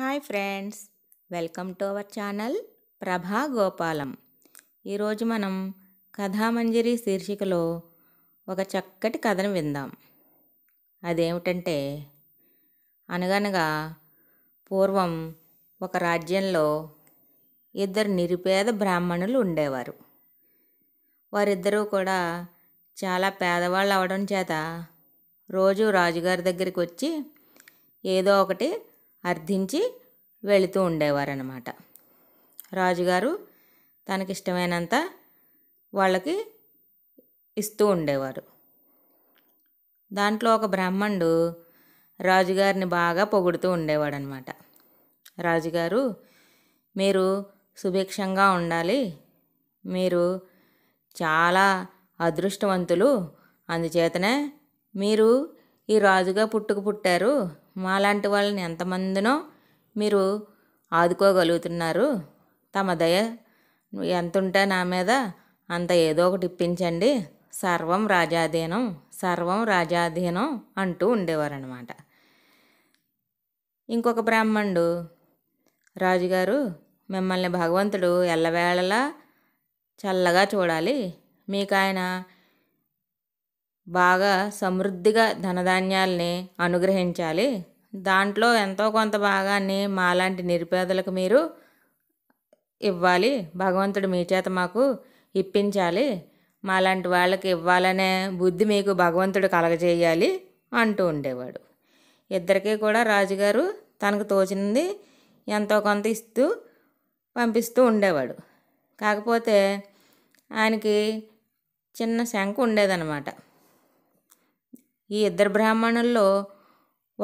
hi friends welcome to our channel Prabha Gopalam ఈరోజు మనం కథామంజరి శీర్షికలో ఒక చక్కటి కథను విందాం అదేమిటంటే అనగనగా పూర్వం ఒక రాజ్యంలో ఇద్దరు నిరుపేద బ్రాహ్మణులు ఉండేవారు వారిద్దరూ కూడా చాలా పేదవాళ్ళు అవడం చేత రోజు రాజుగారి దగ్గరికి వచ్చి ఏదో ఒకటి అర్థించి వెళుతూ ఉండేవారనమాట రాజుగారు తనకిష్టమైనంత వాళ్ళకి ఇస్తూ ఉండేవారు దాంట్లో ఒక బ్రాహ్మణుడు రాజుగారిని బాగా పొగుడుతూ ఉండేవాడనమాట రాజుగారు మీరు సుభిక్షంగా ఉండాలి మీరు చాలా అదృష్టవంతులు అందుచేతనే మీరు ఈ రాజుగా పుట్టుకు పుట్టారు మాలాంటి వాళ్ళని ఎంతమందినో మీరు ఆదుకోగలుగుతున్నారు తమ దయ ఎంత ఉంటే నా మీద అంత ఏదో ఒకటి ఇప్పించండి సర్వం రాజాధీనం సర్వం రాజాధీనం అంటూ ఉండేవారనమాట ఇంకొక బ్రాహ్మణుడు రాజుగారు మిమ్మల్ని భగవంతుడు ఎల్లవేళలా చల్లగా చూడాలి మీకు ఆయన బాగా సమృద్ధిగా ధనధాన్యాల్ని అనుగ్రహించాలి దాంట్లో ఎంతో కొంత భాగాన్ని మాలాంటి నిరుపేదలకు మీరు ఇవ్వాలి భగవంతుడు మీ చేత మాకు ఇప్పించాలి మాలాంటి వాళ్ళకి ఇవ్వాలనే బుద్ధి మీకు భగవంతుడు కలగజేయాలి అంటూ ఉండేవాడు ఇద్దరికీ కూడా రాజుగారు తనకు తోచింది ఎంతో కొంత ఇస్తూ పంపిస్తూ ఉండేవాడు కాకపోతే ఆయనకి చిన్న శంక ఉండేదన్నమాట ఈ ఇద్దరు బ్రాహ్మణుల్లో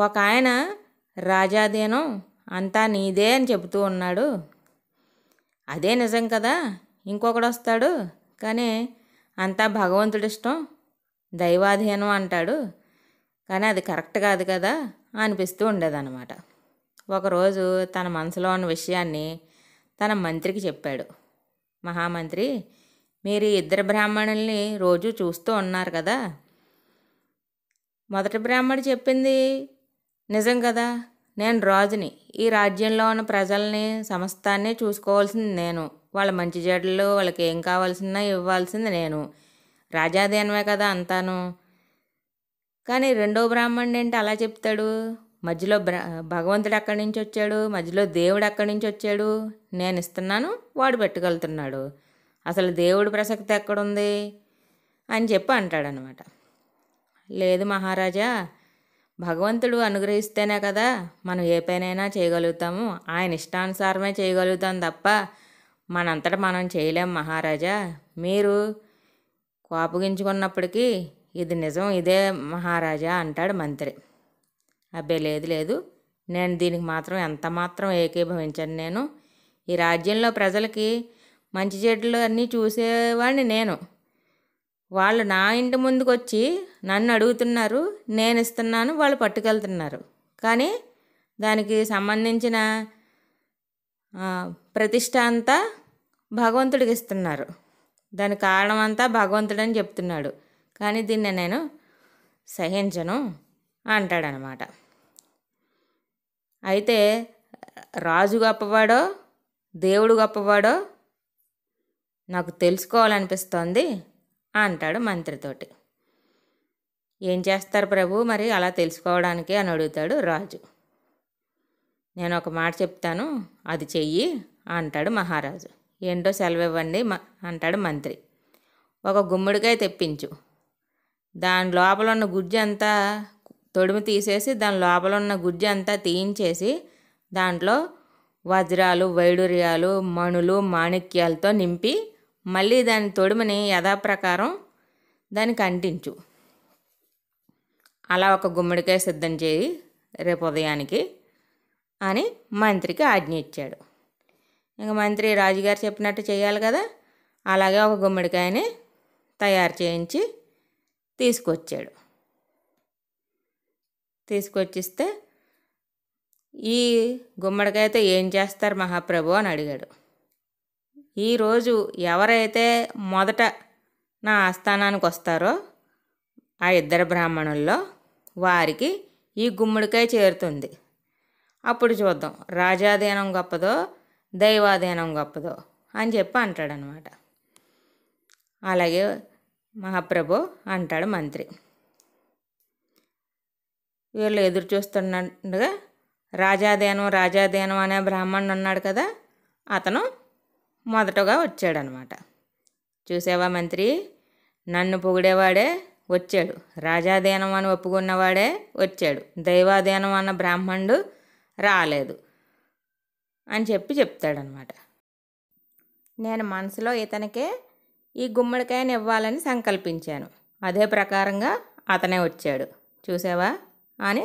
ఒక ఆయన రాజాధీనం అంతా నీదే అని చెబుతూ ఉన్నాడు అదే నిజం కదా ఇంకొకడు వస్తాడు కానీ అంతా భగవంతుడి ఇష్టం దైవాధీనం అంటాడు కానీ అది కరెక్ట్ కాదు కదా అనిపిస్తూ ఉండేదన్నమాట ఒకరోజు తన మనసులో ఉన్న విషయాన్ని తన మంత్రికి చెప్పాడు మహామంత్రి మీరు ఇద్దరు బ్రాహ్మణుల్ని రోజు చూస్తూ ఉన్నారు కదా మొదటి బ్రాహ్మడు చెప్పింది నిజం కదా నేను రాజుని ఈ రాజ్యంలో ఉన్న ప్రజల్ని సమస్తాన్ని చూసుకోవాల్సింది నేను వాళ్ళ మంచి చెడ్లు వాళ్ళకి ఏం కావాల్సిన ఇవ్వాల్సింది నేను రాజాదేనమే కదా అంతాను కానీ రెండో బ్రాహ్మణుడు ఏంటి అలా చెప్తాడు మధ్యలో భగవంతుడు అక్కడి నుంచి వచ్చాడు మధ్యలో దేవుడు అక్కడి నుంచి వచ్చాడు నేను ఇస్తున్నాను వాడు పెట్టుకెళ్తున్నాడు అసలు దేవుడు ప్రసక్తి ఎక్కడుంది అని చెప్పి అంటాడనమాట లేదు మహారాజా భగవంతుడు అనుగ్రహిస్తేనే కదా మనం ఏ పనైనా చేయగలుగుతాము ఆయన ఇష్టానుసారమే చేయగలుగుతాం తప్ప మనంతట మనం చేయలేం మహారాజా మీరు కోపగించుకున్నప్పటికీ ఇది నిజం ఇదే మహారాజా అంటాడు మంత్రి అబ్బే లేదు లేదు నేను దీనికి మాత్రం ఎంత మాత్రం ఏకీభవించను నేను ఈ రాజ్యంలో ప్రజలకి మంచి చెట్లు అన్నీ చూసేవాడిని నేను వాళ్ళు నా ఇంటి ముందుకు వచ్చి నన్ను అడుగుతున్నారు నేను ఇస్తున్నాను వాళ్ళు పట్టుకెళ్తున్నారు కానీ దానికి సంబంధించిన ప్రతిష్ట అంతా భగవంతుడికి ఇస్తున్నారు దాని కారణం అంతా భగవంతుడని చెప్తున్నాడు కానీ దీన్ని నేను సహించను అంటాడనమాట అయితే రాజు గొప్పవాడో దేవుడు గొప్పవాడో నాకు తెలుసుకోవాలనిపిస్తోంది అంటాడు మంత్రితోటి ఏం చేస్తారు ప్రభు మరి అలా తెలుసుకోవడానికి అని అడుగుతాడు రాజు నేను ఒక మాట చెప్తాను అది చెయ్యి అంటాడు మహారాజు ఏంటో సెలవు ఇవ్వండి అంటాడు మంత్రి ఒక గుమ్మడికాయ తెప్పించు దాని లోపల ఉన్న గుజ్జు అంతా తొడిమి తీసేసి దాని లోపల ఉన్న గుజ్జు అంతా తీయించేసి దాంట్లో వజ్రాలు వైడూర్యాలు మణులు మాణిక్యాలతో నింపి మళ్ళీ దాని తొడుమని యథాప్రకారం దానికి అంటించు అలా ఒక గుమ్మడికాయ సిద్ధం చేయి రేపు ఉదయానికి అని మంత్రికి ఆజ్ఞ ఇచ్చాడు ఇంకా మంత్రి రాజుగారు చెప్పినట్టు చేయాలి కదా అలాగే ఒక గుమ్మడికాయని తయారు చేయించి తీసుకొచ్చాడు తీసుకొచ్చిస్తే ఈ గుమ్మడికాయతో ఏం చేస్తారు మహాప్రభు అని అడిగాడు ఈరోజు ఎవరైతే మొదట నా ఆస్థానానికి వస్తారో ఆ ఇద్దరు బ్రాహ్మణుల్లో వారికి ఈ గుమ్మడికాయ చేరుతుంది అప్పుడు చూద్దాం రాజాధీనం గొప్పదో దైవాధీనం గొప్పదో అని చెప్పి అంటాడనమాట అలాగే మహాప్రభు అంటాడు మంత్రి వీళ్ళు ఎదురు చూస్తుండగా రాజాధీనం రాజాధీనం అనే బ్రాహ్మణుడు ఉన్నాడు కదా అతను మొదటగా వచ్చాడనమాట చూసావా మంత్రి నన్ను పొగిడేవాడే వచ్చాడు రాజాధీనం అని ఒప్పుకున్నవాడే వచ్చాడు దైవాధీనం అన్న బ్రాహ్మణుడు రాలేదు అని చెప్పి చెప్తాడనమాట నేను మనసులో ఇతనికే ఈ గుమ్మడికాయని ఇవ్వాలని సంకల్పించాను అదే ప్రకారంగా అతనే వచ్చాడు చూసావా అని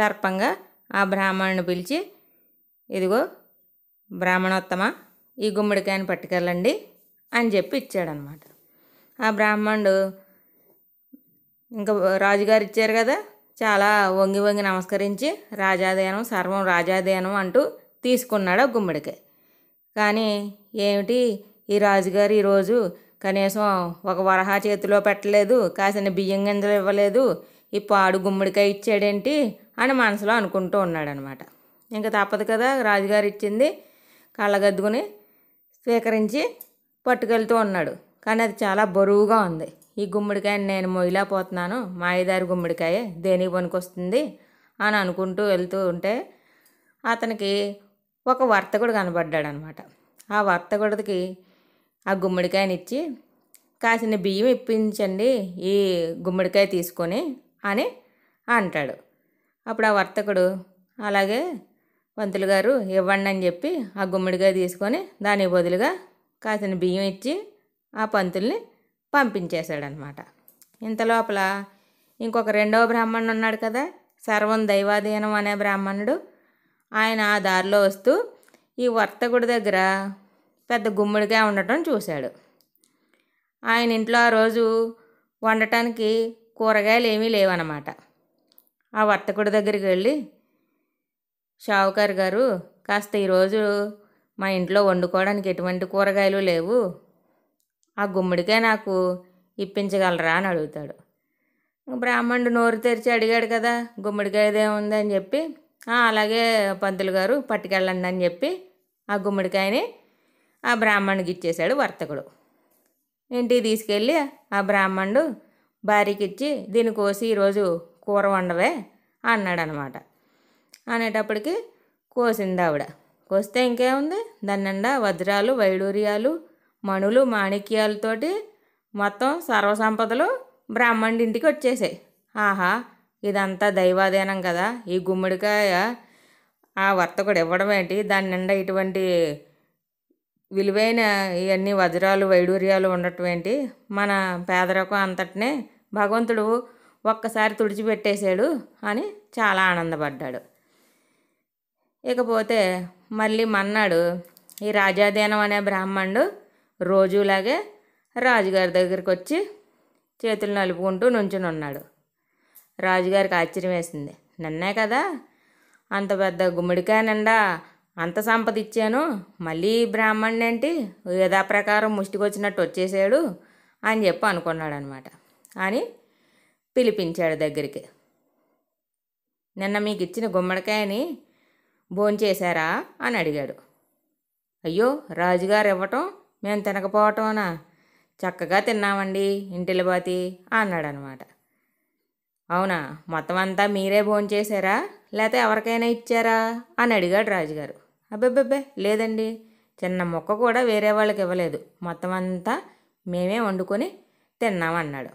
దర్పంగా ఆ బ్రాహ్మణుని పిలిచి ఇదిగో బ్రాహ్మణోత్తమ ఈ గుమ్మడికాయని పట్టుకెళ్ళండి అని చెప్పి ఇచ్చాడనమాట ఆ బ్రాహ్మణుడు ఇంకా రాజుగారు ఇచ్చారు కదా చాలా వంగి వంగి నమస్కరించి రాజాదేనం సర్వం రాజాదేనం అంటూ తీసుకున్నాడు ఆ గుమ్మడికాయ కానీ ఏమిటి ఈ రాజుగారు ఈరోజు కనీసం ఒక వరహా చేతిలో పెట్టలేదు కాసిన బియ్యం గింజలు ఇవ్వలేదు ఈ పాడు గుమ్మడికాయ ఇచ్చాడేంటి అని మనసులో అనుకుంటూ ఉన్నాడనమాట ఇంకా తప్పదు కదా రాజుగారు ఇచ్చింది కళ్ళగద్దుకుని స్వీకరించి పట్టుకెళ్తూ ఉన్నాడు కానీ అది చాలా బరువుగా ఉంది ఈ గుమ్మడికాయని నేను పోతున్నాను మాయదారి గుమ్మడికాయ దేనికి పనికొస్తుంది అని అనుకుంటూ వెళ్తూ ఉంటే అతనికి ఒక వర్తకుడు కనబడ్డాడు అనమాట ఆ వర్తకుడికి ఆ గుమ్మడికాయని ఇచ్చి కాసిన బియ్యం ఇప్పించండి ఈ గుమ్మడికాయ తీసుకొని అని అంటాడు అప్పుడు ఆ వర్తకుడు అలాగే పంతులు గారు ఇవ్వండి అని చెప్పి ఆ గుమ్మడికాయ తీసుకొని దానికి బదులుగా కాసిన బియ్యం ఇచ్చి ఆ పంతుల్ని పంపించేశాడనమాట ఇంత లోపల ఇంకొక రెండవ బ్రాహ్మణుడు ఉన్నాడు కదా సర్వం దైవాధీనం అనే బ్రాహ్మణుడు ఆయన ఆ దారిలో వస్తూ ఈ వర్తకుడి దగ్గర పెద్ద గుమ్మడికాయ ఉండటం చూశాడు ఆయన ఇంట్లో ఆ రోజు వండటానికి కూరగాయలు ఏమీ లేవన్నమాట ఆ వర్తకుడి దగ్గరికి వెళ్ళి షావుకారు గారు కాస్త ఈరోజు మా ఇంట్లో వండుకోవడానికి ఎటువంటి కూరగాయలు లేవు ఆ గుమ్మడికాయ నాకు ఇప్పించగలరా అని అడుగుతాడు బ్రాహ్మణుడు నోరు తెరిచి అడిగాడు కదా గుమ్మడికాయదే ఉందని చెప్పి అలాగే పంతులు గారు పట్టుకెళ్ళండి అని చెప్పి ఆ గుమ్మడికాయని ఆ బ్రాహ్మణుడికి ఇచ్చేశాడు వర్తకుడు ఇంటికి తీసుకెళ్ళి ఆ బ్రాహ్మణుడు భార్యకి ఇచ్చి దీని కోసి ఈరోజు కూర వండవే అన్నాడనమాట అనేటప్పటికి కోసింది ఆవిడ కోస్తే ఇంకేముంది దాని నిండా వజ్రాలు వైడూర్యాలు మణులు మాణిక్యాలతోటి మొత్తం సర్వసంపదలు బ్రాహ్మణుడి ఇంటికి వచ్చేసాయి ఆహా ఇదంతా దైవాధీనం కదా ఈ గుమ్మడికాయ ఆ వర్తకుడు ఇవ్వడం ఏంటి దాని నిండా ఇటువంటి విలువైన ఇవన్నీ వజ్రాలు వైడూర్యాలు ఉండటం ఏంటి మన పేదరికం అంతటినే భగవంతుడు ఒక్కసారి తుడిచిపెట్టేశాడు అని చాలా ఆనందపడ్డాడు ఇకపోతే మళ్ళీ మన్నాడు ఈ రాజాదీనం అనే బ్రాహ్మణుడు రోజులాగే రాజుగారి దగ్గరికి వచ్చి చేతులు నలుపుకుంటూ నుంచుని ఉన్నాడు రాజుగారికి ఆశ్చర్యం వేసింది నన్నే కదా అంత పెద్ద గుమ్మడికాయ నిండా అంత సంపద ఇచ్చాను మళ్ళీ బ్రాహ్మణ్ ఏంటి యథాప్రకారం ముష్టికొచ్చినట్టు వచ్చేసాడు అని చెప్పి అనుకున్నాడు అనమాట అని పిలిపించాడు దగ్గరికి నిన్న మీకు ఇచ్చిన గుమ్మడికాయని భోంచేశారా అని అడిగాడు అయ్యో రాజుగారు ఇవ్వటం మేము తినకపోవటమేనా చక్కగా తిన్నామండి అన్నాడు అనమాట అవునా మొత్తం అంతా మీరే భోంచేశారా లేకపోతే ఎవరికైనా ఇచ్చారా అని అడిగాడు రాజుగారు అబ్బెబ్బెబ్బే లేదండి చిన్న మొక్క కూడా వేరే వాళ్ళకి ఇవ్వలేదు మొత్తం అంతా మేమే వండుకొని తిన్నామన్నాడు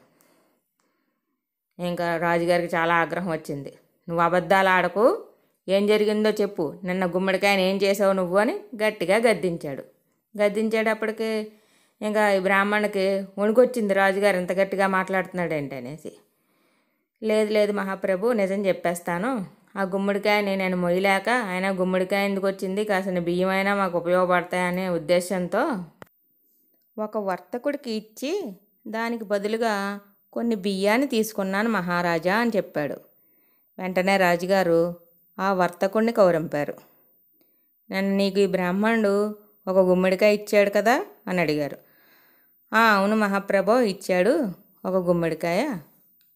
ఇంకా రాజుగారికి చాలా ఆగ్రహం వచ్చింది నువ్వు అబద్ధాలు ఆడకు ఏం జరిగిందో చెప్పు నిన్న గుమ్మడికాయని ఏం చేసావు నువ్వు అని గట్టిగా గద్దించాడు గద్దించేటప్పటికి ఇంకా ఈ బ్రాహ్మణుకి వణుకొచ్చింది రాజుగారు ఇంత గట్టిగా మాట్లాడుతున్నాడేంటి అనేసి లేదు లేదు మహాప్రభు నిజం చెప్పేస్తాను ఆ గుమ్మడికాయని నేను మొయ్యలేక ఆయన గుమ్మడికాయ ఎందుకు వచ్చింది కాసిన బియ్యమైనా మాకు ఉపయోగపడతాయనే ఉద్దేశంతో ఒక వర్తకుడికి ఇచ్చి దానికి బదులుగా కొన్ని బియ్యాన్ని తీసుకున్నాను మహారాజా అని చెప్పాడు వెంటనే రాజుగారు ఆ వర్తకుణ్ణి కౌరంపారు నన్ను నీకు ఈ బ్రాహ్మణుడు ఒక గుమ్మడికాయ ఇచ్చాడు కదా అని అడిగారు అవును మహాప్రభో ఇచ్చాడు ఒక గుమ్మడికాయ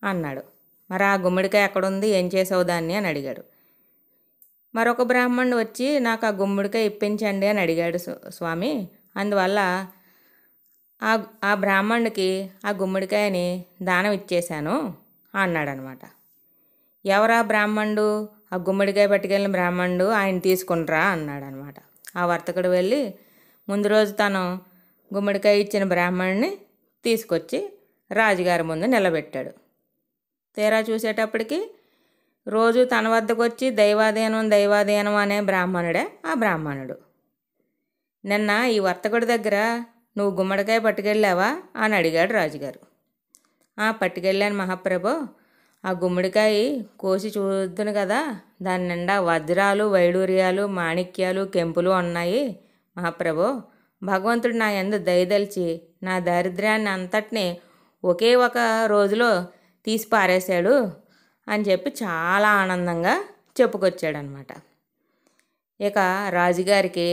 అన్నాడు మరి ఆ గుమ్మడికాయ ఎక్కడుంది ఏం చేసావు దాన్ని అని అడిగాడు మరొక బ్రాహ్మణుడు వచ్చి నాకు ఆ గుమ్మడికాయ ఇప్పించండి అని అడిగాడు స్వామి అందువల్ల ఆ ఆ బ్రాహ్మణుడికి ఆ గుమ్మడికాయని దానం ఇచ్చేశాను అన్నాడనమాట ఎవరా బ్రాహ్మణుడు ఆ గుమ్మడికాయ పట్టుకెళ్ళిన బ్రాహ్మణుడు ఆయన తీసుకునిరా అనమాట ఆ వర్తకుడు వెళ్ళి ముందు రోజు తను గుమ్మడికాయ ఇచ్చిన బ్రాహ్మణుని తీసుకొచ్చి రాజుగారి ముందు నిలబెట్టాడు తీరా చూసేటప్పటికి రోజు తన వద్దకు వచ్చి దైవాధీనం దైవాధీనం అనే బ్రాహ్మణుడే ఆ బ్రాహ్మణుడు నిన్న ఈ వర్తకుడి దగ్గర నువ్వు గుమ్మడికాయ పట్టుకెళ్ళావా అని అడిగాడు రాజుగారు ఆ పట్టుకెళ్ళాను మహాప్రభు ఆ గుమ్మడికాయ కోసి చూద్దును కదా దాని నిండా వజ్రాలు వైడూర్యాలు మాణిక్యాలు కెంపులు ఉన్నాయి మహాప్రభు భగవంతుడు నా ఎందు దయదలిచి నా దారిద్ర్యాన్ని అంతటిని ఒకే ఒక రోజులో తీసి పారేశాడు అని చెప్పి చాలా ఆనందంగా చెప్పుకొచ్చాడనమాట ఇక రాజుగారికి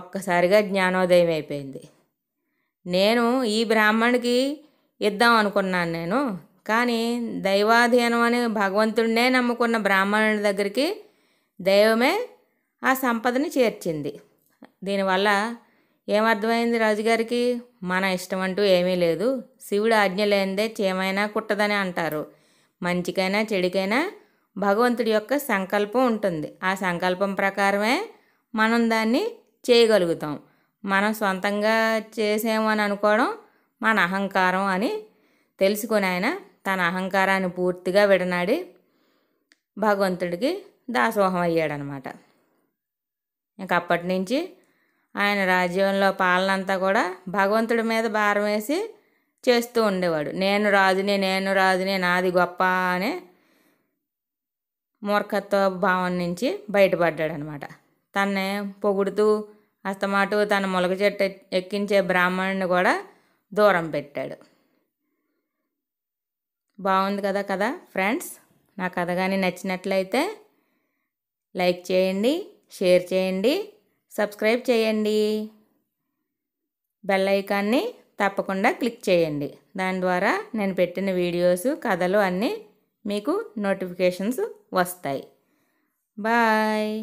ఒక్కసారిగా జ్ఞానోదయం అయిపోయింది నేను ఈ బ్రాహ్మణికి ఇద్దాం అనుకున్నాను నేను కానీ దైవాధీనం అని భగవంతుడినే నమ్ముకున్న బ్రాహ్మణుడి దగ్గరికి దైవమే ఆ సంపదని చేర్చింది దీనివల్ల ఏమర్థమైంది రాజుగారికి మన ఇష్టం అంటూ ఏమీ లేదు శివుడు ఆజ్ఞ లేనిదే చేమైనా కుట్టదని అంటారు మంచికైనా చెడికైనా భగవంతుడి యొక్క సంకల్పం ఉంటుంది ఆ సంకల్పం ప్రకారమే మనం దాన్ని చేయగలుగుతాం మనం సొంతంగా చేసామని అనుకోవడం మన అహంకారం అని తెలుసుకుని ఆయన తన అహంకారాన్ని పూర్తిగా విడనాడి భగవంతుడికి దాసోహం అయ్యాడనమాట ఇంక అప్పటి నుంచి ఆయన రాజ్యంలో పాలనంతా కూడా భగవంతుడి మీద భారం వేసి చేస్తూ ఉండేవాడు నేను రాజుని నేను రాజుని నాది గొప్ప అనే మూర్ఖత్వ భావం నుంచి బయటపడ్డాడనమాట తన్నే పొగుడుతూ అస్తమాటు తన మొలక చెట్టు ఎక్కించే బ్రాహ్మణుని కూడా దూరం పెట్టాడు బాగుంది కదా కదా ఫ్రెండ్స్ నా కథ కానీ నచ్చినట్లయితే లైక్ చేయండి షేర్ చేయండి సబ్స్క్రైబ్ చేయండి బెల్ ఐకాన్ని తప్పకుండా క్లిక్ చేయండి దాని ద్వారా నేను పెట్టిన వీడియోస్ కథలు అన్నీ మీకు నోటిఫికేషన్స్ వస్తాయి బాయ్